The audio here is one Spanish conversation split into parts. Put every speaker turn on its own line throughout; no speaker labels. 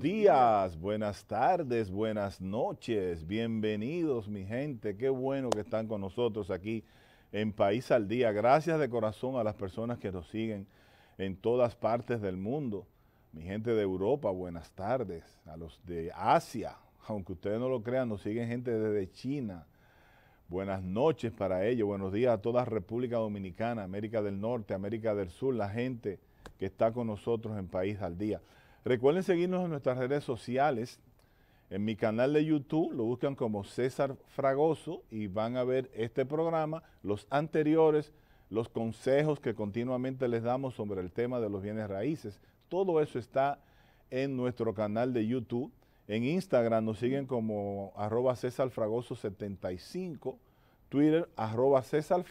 Buenos días, buenas tardes, buenas noches. Bienvenidos, mi gente. Qué bueno que están con nosotros aquí en País al Día. Gracias de corazón a las personas que nos siguen en todas partes del mundo. Mi gente de Europa, buenas tardes. A los de Asia, aunque ustedes no lo crean, nos siguen gente desde China. Buenas noches para ellos. Buenos días a toda República Dominicana, América del Norte, América del Sur, la gente que está con nosotros en País al Día. Recuerden seguirnos en nuestras redes sociales. En mi canal de YouTube lo buscan como César Fragoso y van a ver este programa, los anteriores, los consejos que continuamente les damos sobre el tema de los bienes raíces. Todo eso está en nuestro canal de YouTube. En Instagram nos siguen como arroba César Fragoso 75, Twitter arroba César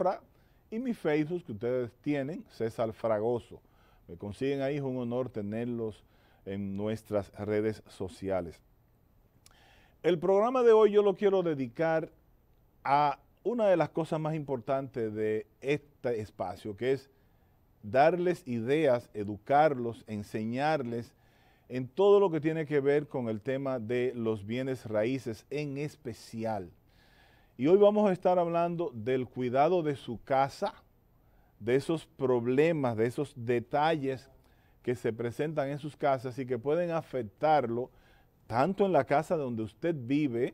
y mi Facebook que ustedes tienen, César Fragoso. Me consiguen ahí, es un honor tenerlos en nuestras redes sociales. El programa de hoy yo lo quiero dedicar a una de las cosas más importantes de este espacio, que es darles ideas, educarlos, enseñarles en todo lo que tiene que ver con el tema de los bienes raíces en especial. Y hoy vamos a estar hablando del cuidado de su casa, de esos problemas, de esos detalles que se presentan en sus casas y que pueden afectarlo tanto en la casa donde usted vive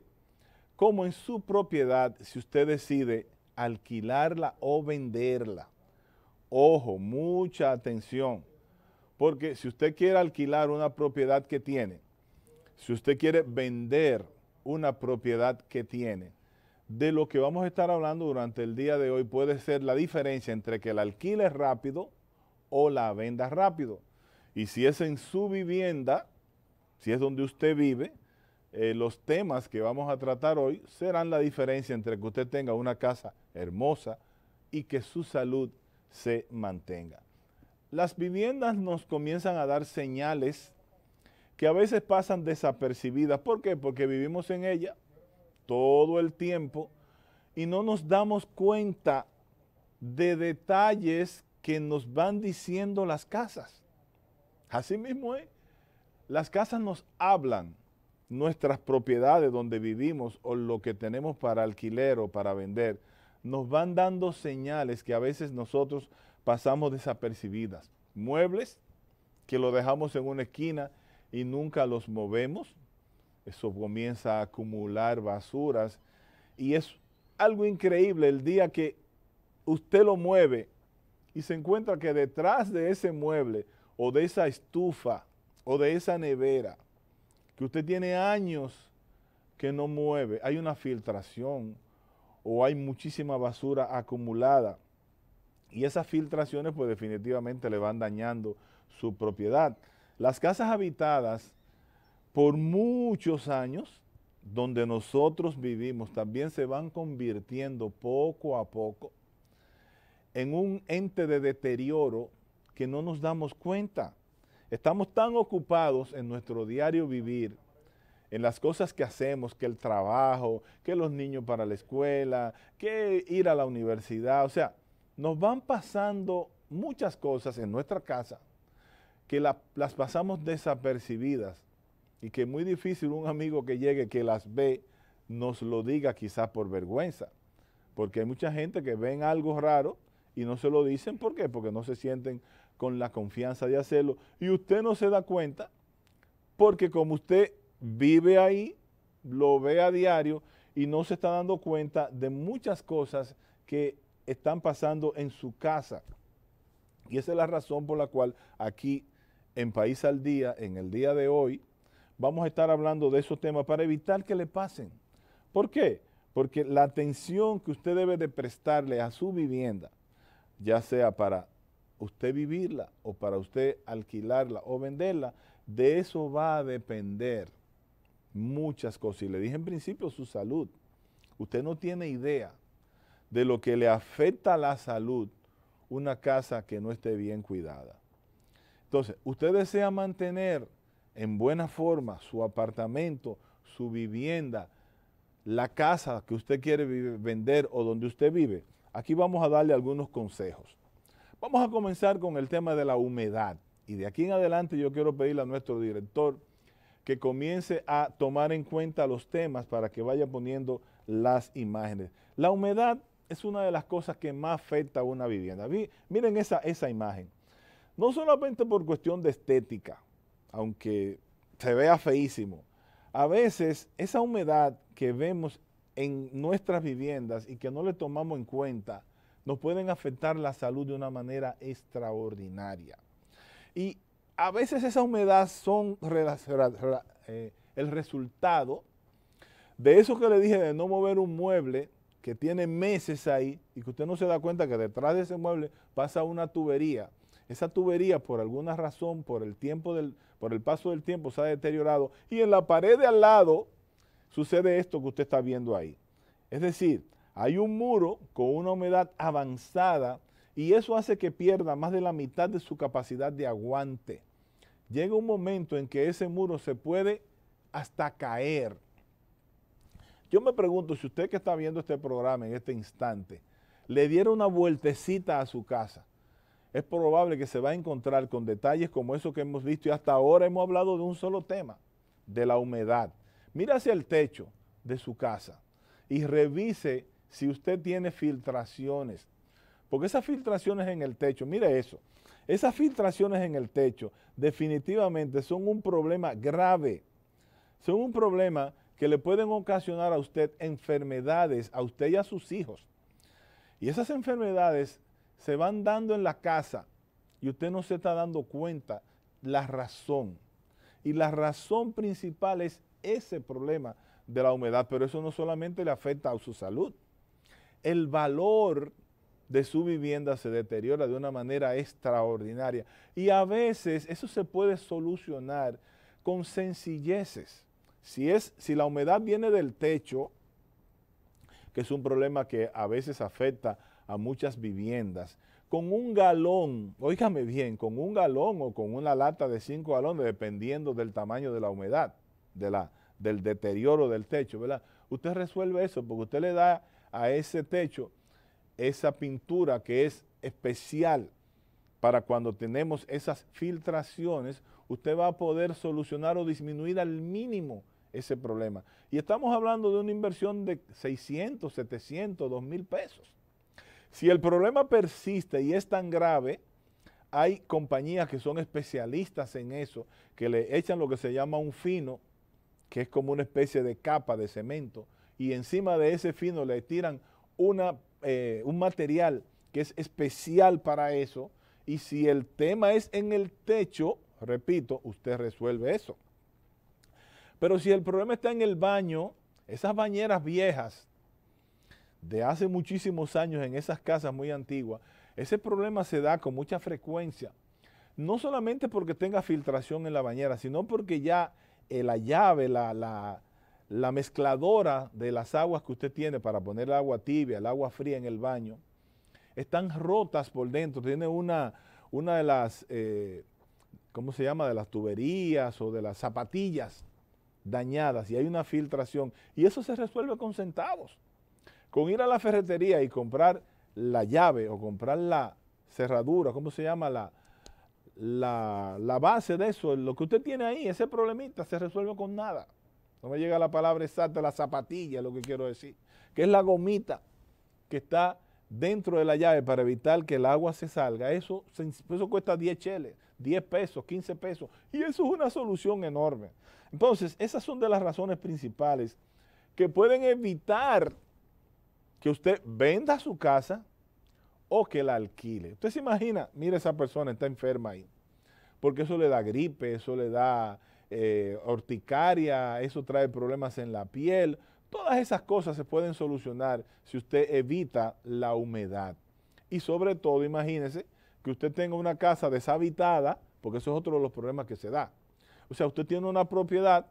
como en su propiedad si usted decide alquilarla o venderla. Ojo, mucha atención, porque si usted quiere alquilar una propiedad que tiene, si usted quiere vender una propiedad que tiene, de lo que vamos a estar hablando durante el día de hoy puede ser la diferencia entre que la alquile rápido o la venda rápido. Y si es en su vivienda, si es donde usted vive, eh, los temas que vamos a tratar hoy serán la diferencia entre que usted tenga una casa hermosa y que su salud se mantenga. Las viviendas nos comienzan a dar señales que a veces pasan desapercibidas. ¿Por qué? Porque vivimos en ella todo el tiempo y no nos damos cuenta de detalles que nos van diciendo las casas. Asimismo, mismo Las casas nos hablan, nuestras propiedades donde vivimos o lo que tenemos para alquiler o para vender, nos van dando señales que a veces nosotros pasamos desapercibidas. Muebles que lo dejamos en una esquina y nunca los movemos. Eso comienza a acumular basuras y es algo increíble el día que usted lo mueve y se encuentra que detrás de ese mueble o de esa estufa o de esa nevera que usted tiene años que no mueve, hay una filtración o hay muchísima basura acumulada y esas filtraciones pues definitivamente le van dañando su propiedad. Las casas habitadas por muchos años donde nosotros vivimos también se van convirtiendo poco a poco en un ente de deterioro que no nos damos cuenta. Estamos tan ocupados en nuestro diario vivir, en las cosas que hacemos, que el trabajo, que los niños para la escuela, que ir a la universidad. O sea, nos van pasando muchas cosas en nuestra casa que las pasamos desapercibidas y que es muy difícil un amigo que llegue que las ve nos lo diga quizás por vergüenza. Porque hay mucha gente que ven algo raro y no se lo dicen. ¿Por qué? Porque no se sienten con la confianza de hacerlo y usted no se da cuenta porque como usted vive ahí, lo ve a diario y no se está dando cuenta de muchas cosas que están pasando en su casa. Y esa es la razón por la cual aquí en País al Día, en el día de hoy, vamos a estar hablando de esos temas para evitar que le pasen. ¿Por qué? Porque la atención que usted debe de prestarle a su vivienda, ya sea para usted vivirla o para usted alquilarla o venderla, de eso va a depender muchas cosas. Y le dije en principio su salud. Usted no tiene idea de lo que le afecta a la salud una casa que no esté bien cuidada. Entonces, usted desea mantener en buena forma su apartamento, su vivienda, la casa que usted quiere vender o donde usted vive. Aquí vamos a darle algunos consejos. Vamos a comenzar con el tema de la humedad. Y de aquí en adelante yo quiero pedirle a nuestro director que comience a tomar en cuenta los temas para que vaya poniendo las imágenes. La humedad es una de las cosas que más afecta a una vivienda. Miren esa, esa imagen. No solamente por cuestión de estética, aunque se vea feísimo. A veces esa humedad que vemos en nuestras viviendas y que no le tomamos en cuenta, nos pueden afectar la salud de una manera extraordinaria. Y a veces esa humedad son eh, el resultado de eso que le dije de no mover un mueble que tiene meses ahí y que usted no se da cuenta que detrás de ese mueble pasa una tubería. Esa tubería por alguna razón, por el, tiempo del, por el paso del tiempo se ha deteriorado y en la pared de al lado sucede esto que usted está viendo ahí. Es decir, hay un muro con una humedad avanzada y eso hace que pierda más de la mitad de su capacidad de aguante. Llega un momento en que ese muro se puede hasta caer. Yo me pregunto si usted que está viendo este programa en este instante le diera una vueltecita a su casa, es probable que se va a encontrar con detalles como eso que hemos visto y hasta ahora hemos hablado de un solo tema, de la humedad. Mira hacia el techo de su casa y revise si usted tiene filtraciones, porque esas filtraciones en el techo, mire eso, esas filtraciones en el techo definitivamente son un problema grave, son un problema que le pueden ocasionar a usted enfermedades, a usted y a sus hijos. Y esas enfermedades se van dando en la casa y usted no se está dando cuenta la razón. Y la razón principal es ese problema de la humedad, pero eso no solamente le afecta a su salud, el valor de su vivienda se deteriora de una manera extraordinaria. Y a veces eso se puede solucionar con sencilleces. Si, es, si la humedad viene del techo, que es un problema que a veces afecta a muchas viviendas, con un galón, oígame bien, con un galón o con una lata de 5 galones, dependiendo del tamaño de la humedad, de la, del deterioro del techo, ¿verdad? Usted resuelve eso porque usted le da a ese techo esa pintura que es especial para cuando tenemos esas filtraciones, usted va a poder solucionar o disminuir al mínimo ese problema. Y estamos hablando de una inversión de 600, 700, 2 mil pesos. Si el problema persiste y es tan grave, hay compañías que son especialistas en eso, que le echan lo que se llama un fino, que es como una especie de capa de cemento, y encima de ese fino le tiran una, eh, un material que es especial para eso. Y si el tema es en el techo, repito, usted resuelve eso. Pero si el problema está en el baño, esas bañeras viejas de hace muchísimos años en esas casas muy antiguas, ese problema se da con mucha frecuencia. No solamente porque tenga filtración en la bañera, sino porque ya eh, la llave, la, la mezcladora de las aguas que usted tiene para poner el agua tibia, el agua fría en el baño, están rotas por dentro, tiene una, de las, eh, ¿cómo se llama?, de las tuberías o de las zapatillas dañadas y hay una filtración. Y eso se resuelve con centavos, con ir a la ferretería y comprar la llave o comprar la cerradura, ¿cómo se llama?, la, la base de eso, lo que usted tiene ahí, ese problemita se resuelve con nada. No me llega la palabra exacta, la zapatilla, lo que quiero decir, que es la gomita que está dentro de la llave para evitar que el agua se salga. Eso, eso cuesta 10 cheles, 10 pesos, 15 pesos. Y eso es una solución enorme. Entonces, esas son de las razones principales que pueden evitar que usted venda su casa o que la alquile. Usted se imagina, mire esa persona está enferma ahí, porque eso le da gripe, eso le da eh, horticaria, eso trae problemas en la piel. Todas esas cosas se pueden solucionar si usted evita la humedad. Y sobre todo, imagínese que usted tenga una casa deshabitada, porque eso es otro de los problemas que se da. O sea, usted tiene una propiedad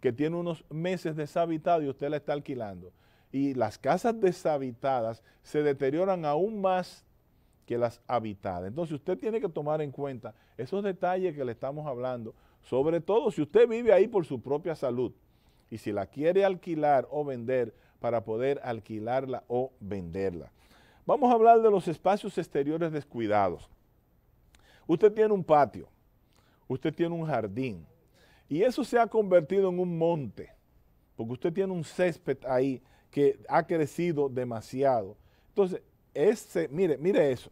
que tiene unos meses deshabitada y usted la está alquilando. Y las casas deshabitadas se deterioran aún más que las habitadas. Entonces usted tiene que tomar en cuenta esos detalles que le estamos hablando sobre todo si usted vive ahí por su propia salud y si la quiere alquilar o vender para poder alquilarla o venderla. Vamos a hablar de los espacios exteriores descuidados. Usted tiene un patio, usted tiene un jardín y eso se ha convertido en un monte porque usted tiene un césped ahí que ha crecido demasiado. Entonces, ese, mire, mire eso.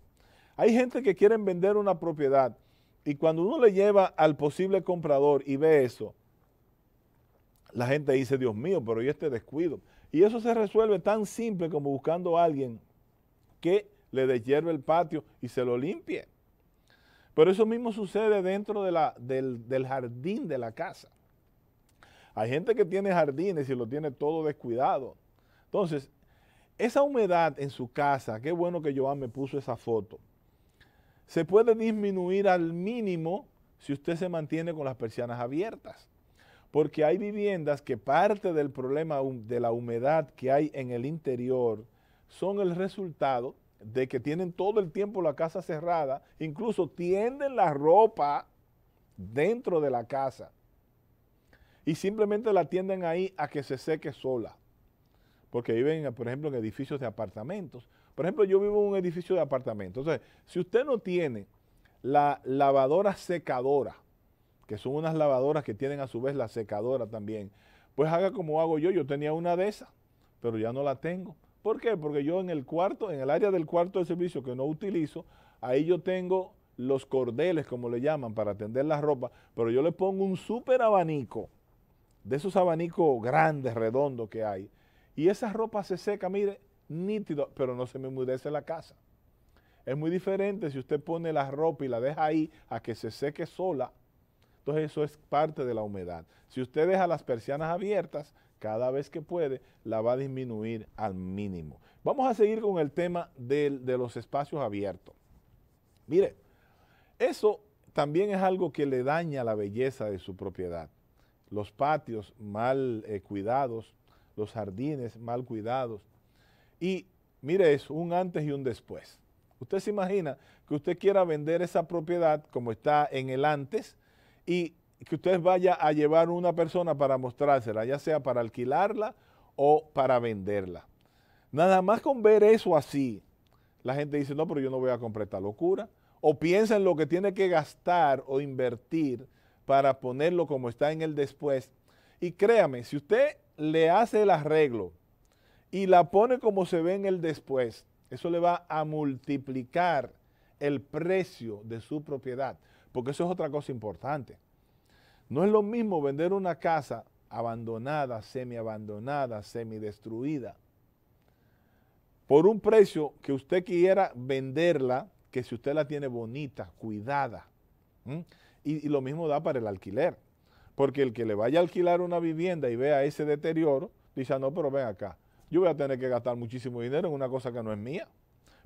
Hay gente que quiere vender una propiedad y cuando uno le lleva al posible comprador y ve eso, la gente dice, Dios mío, pero yo este descuido? Y eso se resuelve tan simple como buscando a alguien que le deshierve el patio y se lo limpie. Pero eso mismo sucede dentro de la, del, del jardín de la casa. Hay gente que tiene jardines y lo tiene todo descuidado. Entonces, esa humedad en su casa, qué bueno que Joan me puso esa foto se puede disminuir al mínimo si usted se mantiene con las persianas abiertas. Porque hay viviendas que parte del problema de la humedad que hay en el interior son el resultado de que tienen todo el tiempo la casa cerrada, incluso tienden la ropa dentro de la casa y simplemente la tienden ahí a que se seque sola. Porque viven, por ejemplo, en edificios de apartamentos por ejemplo, yo vivo en un edificio de apartamento. Entonces, si usted no tiene la lavadora secadora, que son unas lavadoras que tienen a su vez la secadora también, pues haga como hago yo. Yo tenía una de esas, pero ya no la tengo. ¿Por qué? Porque yo en el cuarto, en el área del cuarto de servicio que no utilizo, ahí yo tengo los cordeles, como le llaman, para tender la ropa, pero yo le pongo un súper abanico, de esos abanicos grandes, redondos que hay, y esa ropa se seca, mire, nítido, pero no se me enmudece la casa. Es muy diferente si usted pone la ropa y la deja ahí a que se seque sola. Entonces eso es parte de la humedad. Si usted deja las persianas abiertas, cada vez que puede, la va a disminuir al mínimo. Vamos a seguir con el tema de, los espacios abiertos. Mire, eso también es algo que le daña la belleza de su propiedad. Los patios mal eh, cuidados, los jardines mal cuidados, y mire eso, un antes y un después. Usted se imagina que usted quiera vender esa propiedad como está en el antes y que usted vaya a llevar una persona para mostrársela, ya sea para alquilarla o para venderla. Nada más con ver eso así, la gente dice, no, pero yo no voy a comprar esta locura. O piensa en lo que tiene que gastar o invertir para ponerlo como está en el después. Y créame, si usted le hace el arreglo y la pone como se ve en el después, eso le va a multiplicar el precio de su propiedad, porque eso es otra cosa importante. No es lo mismo vender una casa abandonada, semi-abandonada, semi-destruida, por un precio que usted quiera venderla, que si usted la tiene bonita, cuidada. Y, y lo mismo da para el alquiler, porque el que le vaya a alquilar una vivienda y vea ese deterioro, dice, ah, no, pero ven acá, yo voy a tener que gastar muchísimo dinero en una cosa que no es mía,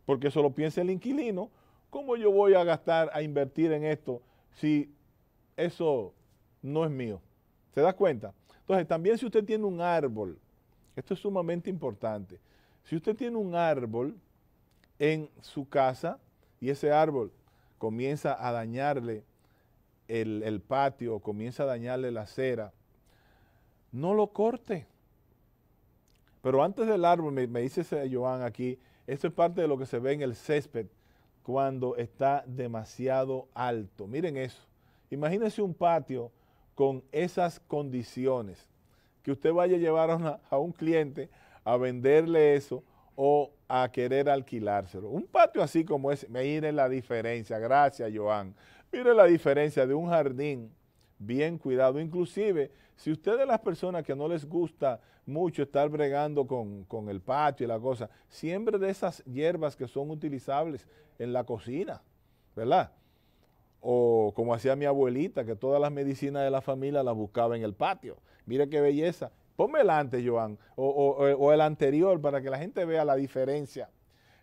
porque eso lo piensa el inquilino. ¿Cómo yo voy a gastar, a invertir en esto si eso no es mío? ¿Se da cuenta? Entonces, también si usted tiene un árbol, esto es sumamente importante, si usted tiene un árbol en su casa y ese árbol comienza a dañarle el, el patio, comienza a dañarle la acera, no lo corte. Pero antes del árbol, me, dice Joan aquí, esto es parte de lo que se ve en el césped cuando está demasiado alto. Miren eso. Imagínense un patio con esas condiciones, que usted vaya a llevar a, un cliente a venderle eso o a querer alquilárselo. Un patio así como ese, miren la diferencia, gracias Joan, miren la diferencia de un jardín bien cuidado. Inclusive, si usted de las personas que no les gusta mucho estar bregando con, el patio y la cosa, siempre de esas hierbas que son utilizables en la cocina, ¿verdad? O como hacía mi abuelita, que todas las medicinas de la familia las buscaba en el patio. mire qué belleza. Ponme el antes, Joan, o, el anterior, para que la gente vea la diferencia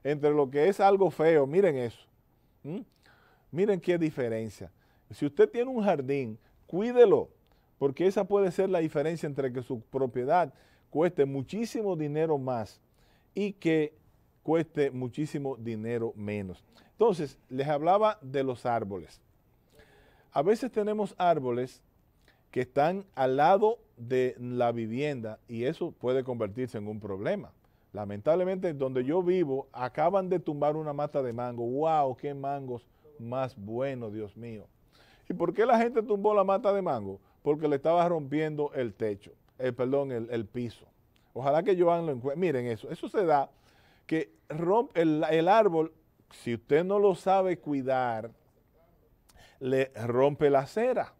entre lo que es algo feo. Miren eso. ¿Mm? Miren qué diferencia. Si usted tiene un jardín, cuídelo, porque esa puede ser la diferencia entre que su propiedad cueste muchísimo dinero más y que cueste muchísimo dinero menos. Entonces, les hablaba de los árboles. A veces tenemos árboles que están al lado de la vivienda y eso puede convertirse en un problema. Lamentablemente, donde yo vivo, acaban de tumbar una mata de mango. ¡Wow! ¡Qué mangos más buenos, Dios mío! ¿Y por qué la gente tumbó la mata de mango? Porque le estaba rompiendo el techo, eh, el perdón, el, piso. Ojalá que yo lo encuentre. Miren eso, eso se da que rompe el, árbol, si usted no lo sabe cuidar, le rompe la cera.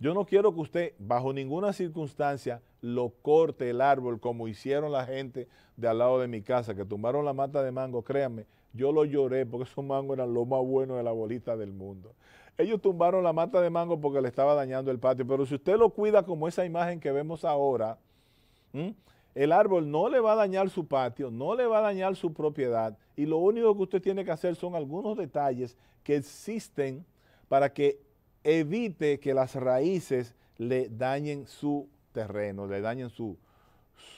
Yo no quiero que usted, bajo ninguna circunstancia, lo corte el árbol como hicieron la gente de al lado de mi casa, que tumbaron la mata de mango. Créanme, yo lo lloré porque esos mangos eran lo más bueno de la bolita del mundo ellos tumbaron la mata de mango porque le estaba dañando el patio, pero si usted lo cuida como esa imagen que vemos ahora, el árbol no le va a dañar su patio, no le va a dañar su propiedad y lo único que usted tiene que hacer son algunos detalles que existen para que evite que las raíces le dañen su terreno, le dañen su,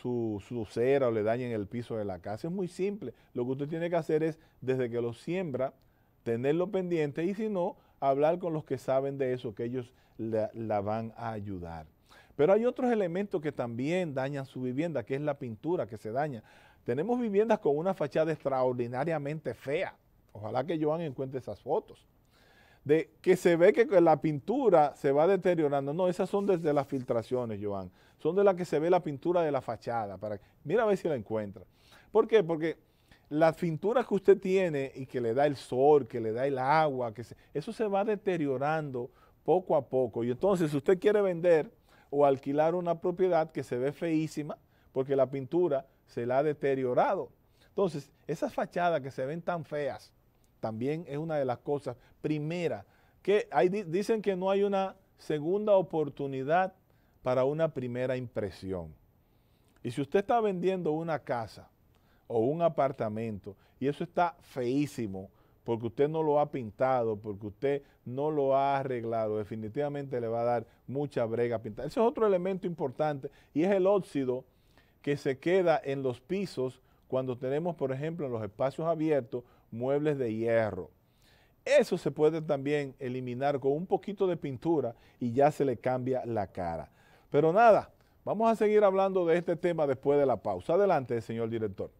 su, su, cera o le dañen el piso de la casa. Es muy simple. Lo que usted tiene que hacer es, desde que lo siembra, tenerlo pendiente y si no, hablar con los que saben de eso, que ellos la, van a ayudar. Pero hay otros elementos que también dañan su vivienda, que es la pintura que se daña. Tenemos viviendas con una fachada extraordinariamente fea. Ojalá que Joan encuentre esas fotos. De que se ve que la pintura se va deteriorando. No, esas son desde las filtraciones, Joan. Son de las que se ve la pintura de la fachada. Para, mira a ver si la encuentra. ¿Por qué? Porque las pinturas que usted tiene y que le da el sol, que le da el agua, que eso se va deteriorando poco a poco. Y entonces, si usted quiere vender o alquilar una propiedad que se ve feísima, porque la pintura se la ha deteriorado. Entonces, esas fachadas que se ven tan feas, también es una de las cosas. Primera, que dicen que no hay una segunda oportunidad para una primera impresión. Y si usted está vendiendo una casa, o un apartamento y eso está feísimo porque usted no lo ha pintado, porque usted no lo ha arreglado, definitivamente le va a dar mucha brega a pintar. Ese es otro elemento importante y es el óxido que se queda en los pisos cuando tenemos, por ejemplo, en los espacios abiertos, muebles de hierro. Eso se puede también eliminar con un poquito de pintura y ya se le cambia la cara. Pero nada, vamos a seguir hablando de este tema después de la pausa. Adelante, señor director.